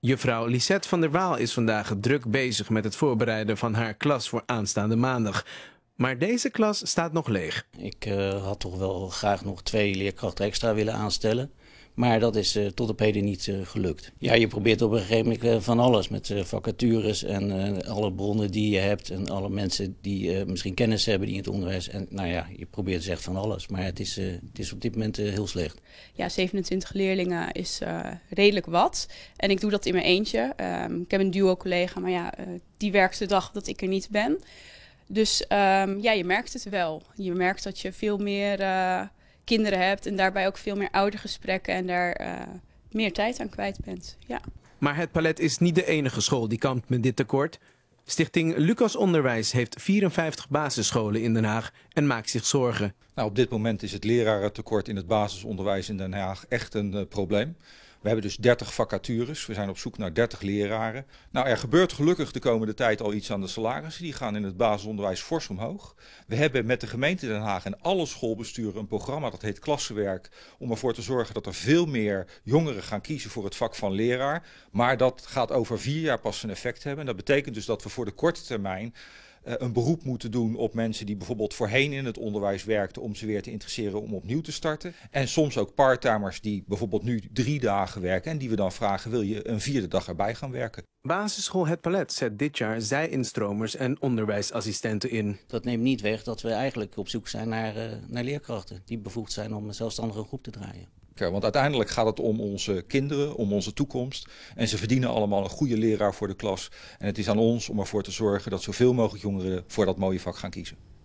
Juffrouw Lisette van der Waal is vandaag druk bezig met het voorbereiden van haar klas voor aanstaande maandag. Maar deze klas staat nog leeg. Ik eh, had toch wel graag nog twee leerkrachten extra willen aanstellen. Maar dat is eh, tot op heden niet eh, gelukt. Ja, je probeert op een gegeven moment eh, van alles met vacatures en alle bronnen die je hebt en alle mensen die misschien kennis hebben die in het onderwijs. En nou ja, je probeert dus echt van alles, maar het is, het is op dit moment heel slecht. Ja, 27 leerlingen is redelijk wat. En ik doe dat in mijn eentje. Ehm, ik heb een duo-collega, maar ja, die werkt de dag dat ik er niet ben. Dus ehm, ja, je merkt het wel. Je merkt dat je veel meer kinderen hebt en daarbij ook veel meer oudergesprekken en daar eh, meer tijd aan kwijt bent. Ja. Maar het palet is niet de enige school die kampt met dit tekort. Stichting Lucas Onderwijs heeft 54 basisscholen in Den Haag en maakt zich zorgen. Nou, op dit moment is het lerarentekort in het basisonderwijs in Den Haag echt een eh, probleem. We hebben dus 30 vacatures. We zijn op zoek naar 30 leraren. Nou, er gebeurt gelukkig de komende tijd al iets aan de salarissen. Die gaan in het basisonderwijs fors omhoog. We hebben met de gemeente Den Haag en alle schoolbesturen een programma dat heet Klassenwerk. Om ervoor te zorgen dat er veel meer jongeren gaan kiezen voor het vak van leraar. Maar dat gaat over vier jaar pas een effect hebben. dat betekent dus dat we voor de korte termijn eh, een beroep moeten doen op mensen die bijvoorbeeld voorheen in het onderwijs werkten om ze weer te interesseren om opnieuw te starten. En soms ook parttimers die bijvoorbeeld nu drie dagen werken en die we dan vragen wil je een vierde dag erbij gaan werken. Basisschool Het Palet zet dit jaar zij-instromers en onderwijsassistenten in. Dat neemt niet weg dat we eigenlijk op zoek zijn naar, eh, naar leerkrachten die bevoegd zijn om een zelfstandige groep te draaien. Want uiteindelijk gaat het om onze kinderen, om onze toekomst. En ze verdienen allemaal een goede leraar voor de klas. En het is aan ons om ervoor te zorgen dat zoveel mogelijk jongeren voor dat mooie vak gaan kiezen.